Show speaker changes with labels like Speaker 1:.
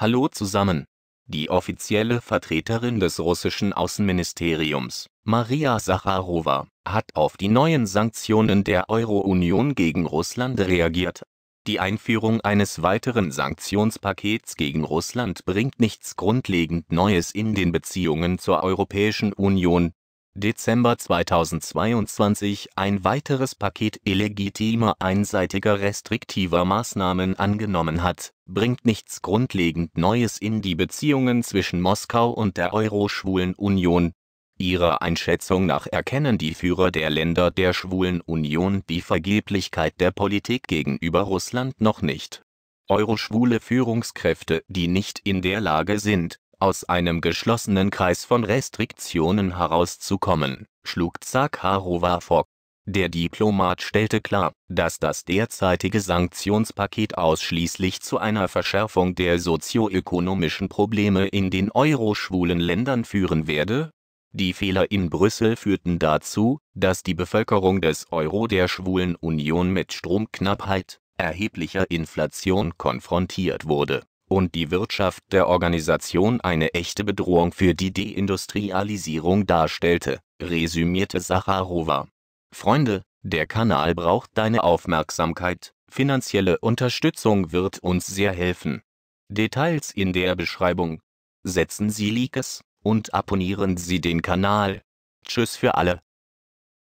Speaker 1: Hallo zusammen. Die offizielle Vertreterin des russischen Außenministeriums, Maria Sacharowa, hat auf die neuen Sanktionen der Euro-Union gegen Russland reagiert. Die Einführung eines weiteren Sanktionspakets gegen Russland bringt nichts grundlegend Neues in den Beziehungen zur Europäischen Union Dezember 2022 ein weiteres Paket illegitimer einseitiger restriktiver Maßnahmen angenommen hat, bringt nichts grundlegend Neues in die Beziehungen zwischen Moskau und der Euro-Schwulen Union. Ihrer Einschätzung nach erkennen die Führer der Länder der Schwulen Union die Vergeblichkeit der Politik gegenüber Russland noch nicht. Euro-schwule Führungskräfte, die nicht in der Lage sind aus einem geschlossenen Kreis von Restriktionen herauszukommen, schlug Zakharova vor. Der Diplomat stellte klar, dass das derzeitige Sanktionspaket ausschließlich zu einer Verschärfung der sozioökonomischen Probleme in den euroschwulen Ländern führen werde. Die Fehler in Brüssel führten dazu, dass die Bevölkerung des Euro der schwulen Union mit Stromknappheit, erheblicher Inflation konfrontiert wurde und die Wirtschaft der Organisation eine echte Bedrohung für die Deindustrialisierung darstellte, resümierte Sacharowa. Freunde, der Kanal braucht deine Aufmerksamkeit, finanzielle Unterstützung wird uns sehr helfen. Details in der Beschreibung. Setzen Sie Likes und abonnieren Sie den Kanal. Tschüss für alle.